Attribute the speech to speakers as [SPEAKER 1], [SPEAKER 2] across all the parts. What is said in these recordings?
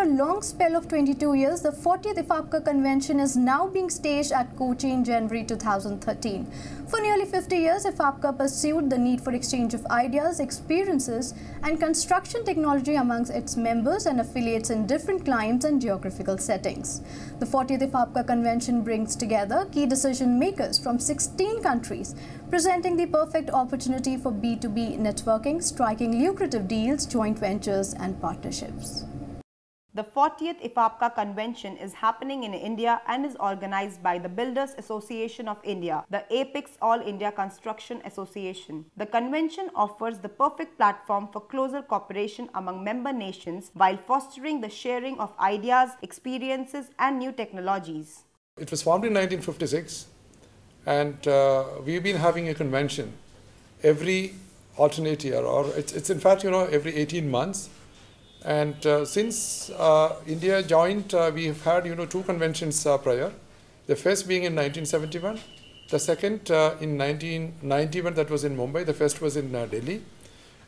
[SPEAKER 1] After a long spell of 22 years, the 40th IFAPCA convention is now being staged at Kochi in January 2013. For nearly 50 years, IFAPCA pursued the need for exchange of ideas, experiences, and construction technology amongst its members and affiliates in different climes and geographical settings. The 40th IFAPCA convention brings together key decision makers from 16 countries, presenting the perfect opportunity for B2B networking, striking lucrative deals, joint ventures, and partnerships.
[SPEAKER 2] The 40th IFAPCA convention is happening in India and is organized by the Builders Association of India, the Apex All India Construction Association. The convention offers the perfect platform for closer cooperation among member nations while fostering the sharing of ideas, experiences and new technologies.
[SPEAKER 3] It was formed in 1956 and uh, we've been having a convention every alternate year or it's, it's in fact you know every 18 months and uh, since uh, India joined, uh, we have had you know two conventions uh, prior, the first being in 1971, the second uh, in 1991 that was in Mumbai, the first was in uh, Delhi,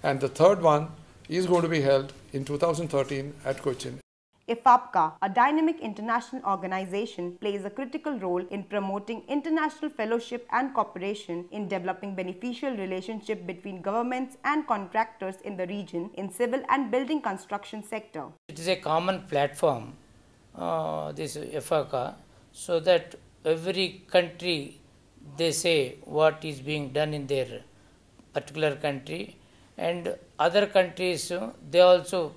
[SPEAKER 3] and the third one is going to be held in 2013 at Cochin
[SPEAKER 2] IFAPCA, a dynamic international organization, plays a critical role in promoting international fellowship and cooperation in developing beneficial relationship between governments and contractors in the region in civil and building construction sector.
[SPEAKER 4] It is a common platform, uh, this IFAPCA, so that every country they say what is being done in their particular country and other countries uh, they also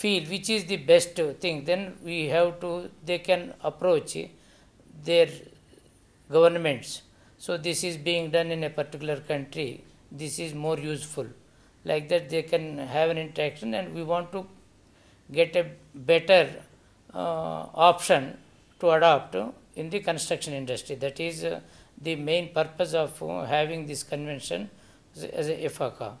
[SPEAKER 4] feel which is the best thing, then we have to, they can approach their governments. So this is being done in a particular country, this is more useful. Like that they can have an interaction and we want to get a better uh, option to adopt in the construction industry. That is uh, the main purpose of uh, having this convention as a FACA.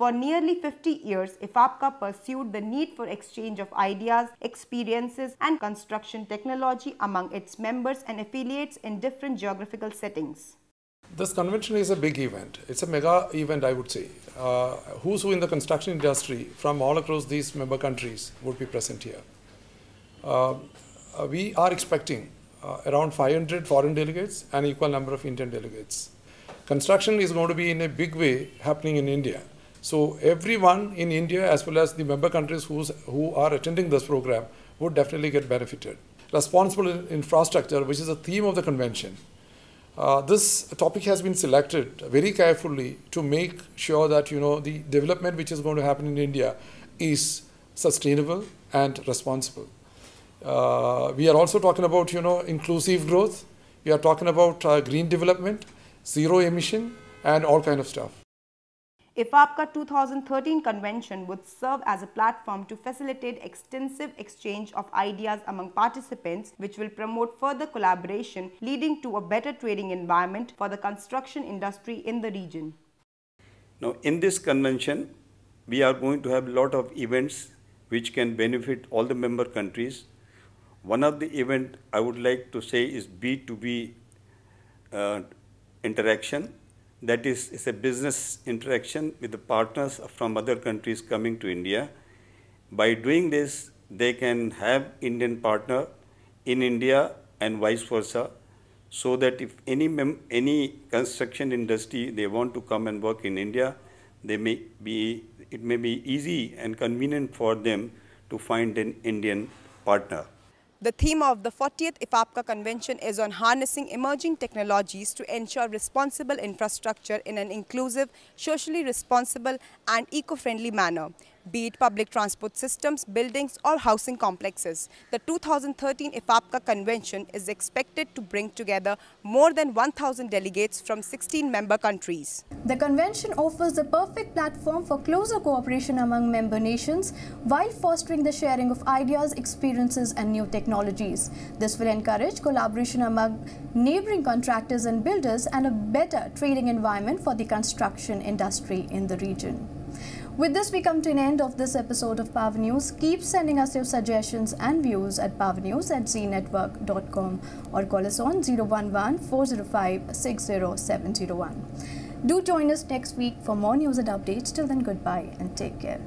[SPEAKER 2] For nearly 50 years, IFAPCA pursued the need for exchange of ideas, experiences and construction technology among its members and affiliates in different geographical settings.
[SPEAKER 3] This convention is a big event. It's a mega event, I would say. Uh, who's who in the construction industry from all across these member countries would be present here. Uh, uh we are expecting uh, around 500 foreign delegates and equal number of Indian delegates. Construction is going to be in a big way happening in India. So everyone in India, as well as the member countries who's, who are attending this program, would definitely get benefited. Responsible infrastructure, which is a theme of the convention. Uh, this topic has been selected very carefully to make sure that you know the development which is going to happen in India is sustainable and responsible. Uh, we are also talking about you know inclusive growth. We are talking about uh, green development, zero emission, and all kind of stuff.
[SPEAKER 2] IFAPCA 2013 convention would serve as a platform to facilitate extensive exchange of ideas among participants which will promote further collaboration leading to a better trading environment for the construction industry in the region.
[SPEAKER 5] Now in this convention, we are going to have a lot of events which can benefit all the member countries. One of the event I would like to say is B2B uh, interaction that is, it's a business interaction with the partners from other countries coming to India. By doing this, they can have Indian partner in India and vice versa, so that if any any construction industry they want to come and work in India, they may be it may be easy and convenient for them to find an Indian partner.
[SPEAKER 2] The theme of the 40th IFAPCA convention is on harnessing emerging technologies to ensure responsible infrastructure in an inclusive, socially responsible and eco-friendly manner be it public transport systems, buildings or housing complexes. The 2013 IFAPCA convention is expected to bring together more than 1,000 delegates from 16 member countries.
[SPEAKER 1] The convention offers the perfect platform for closer cooperation among member nations while fostering the sharing of ideas, experiences and new technologies. This will encourage collaboration among neighboring contractors and builders and a better trading environment for the construction industry in the region. With this, we come to an end of this episode of Power News. Keep sending us your suggestions and views at powernews at znetwork.com or call us on 011 405 60701. Do join us next week for more news and updates. Till then, goodbye and take care.